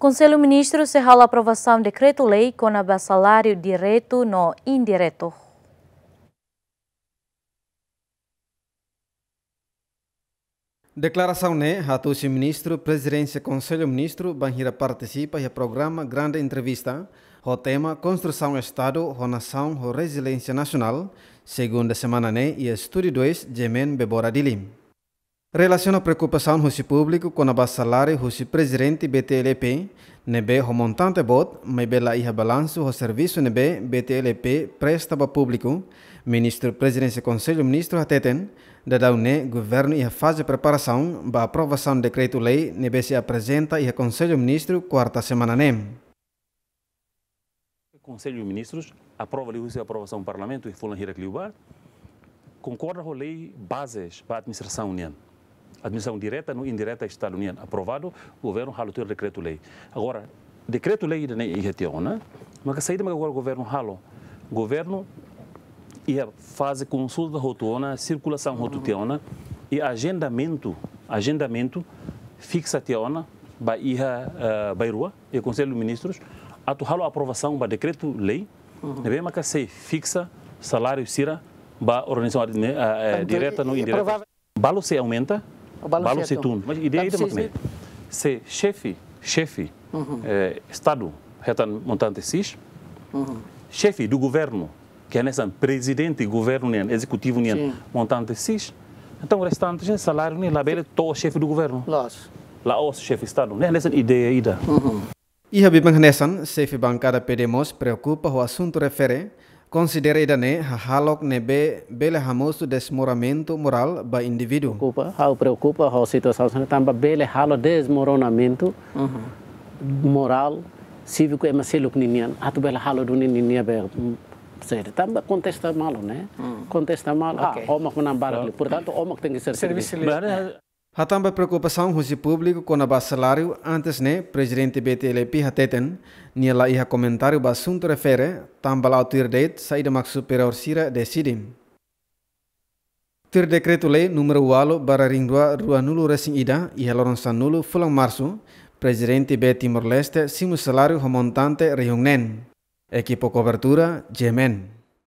Conselho Ministro será a aprovação do decreto-lei com a salário direto no indireto. Declaração né, Hatushi Ministro, Presidência Conselho Ministro, Banhira participa e programa Grande Entrevista, o tema Construção Estado, o Nação, o Resiliência Nacional, segunda semana né, e Estúdio 2, Jemen Bebora Dilim. Relaciona preocupação do público com a base salário do presidente BTLP, é o montante bot, mas bela iha balanço o serviço nebe BTLP presta para público, ministro presidência conselho ministro ateten, da daune governo a fase preparação para aprovação do decreto lei nebe se apresenta o conselho ministro quarta semana nem. O conselho de ministros aprova a aprovação do parlamento e Fulan hierarquia concorda com a lei bases para a administração União admissão direta no indireta Estado União. Aprovado, o governo ralo o decreto-lei. Agora, decreto-lei de IGTO, né? Mas que saída agora o governo ralo. O governo ia fazer consulta rotuona, circulação rotuona e agendamento, agendamento fixa teona, bairra, uh, eh, Bairua e o Conselho de Ministros, atuhalo aprovação ba decreto-lei, uhum. Né bem, mas que fixa salário sira ba organização uh, direta no indireta. Balo se aumenta, ბალანსი თუნ იდეა მოკლე სე se chefe uhum. eh, Estado, retan montante SIS, uhum. chefe do governo, que é nessa presidente do governo, né, executivo, né, Sim. montante SIS, então o restante salário é lá bele to chefe do governo. Lá o chefe Estado, nem nessa ideia ida. Uhum. E Bíblia nessa chefe bancada PDMOS, preocupa o assunto refere Considere dane halok nebe bele hamus desmoramento moral ba individu. Preocupa, hau preocupa hau situasi sana tambah bele halo desmoronamento moral civico e masiluk ninian. Atu bele halo duni ninian be ser. Tambah kontesta malo ne, kontesta malo. Ah, omak menambah lagi. Portanto omak tengi ser. Servis. Hatamba preocupação husi público com a salário antes né presidente BTLP hateten niela iha comentário ba assunto refere tambal ao date, saida maksu superior sira decidim. Tir decreto lei número 8 barra ringdua rua nulu resing ida iha loronsan nulo fulang março presidente B Timor Leste simu salário remontante reungnen. Equipo cobertura Jemen.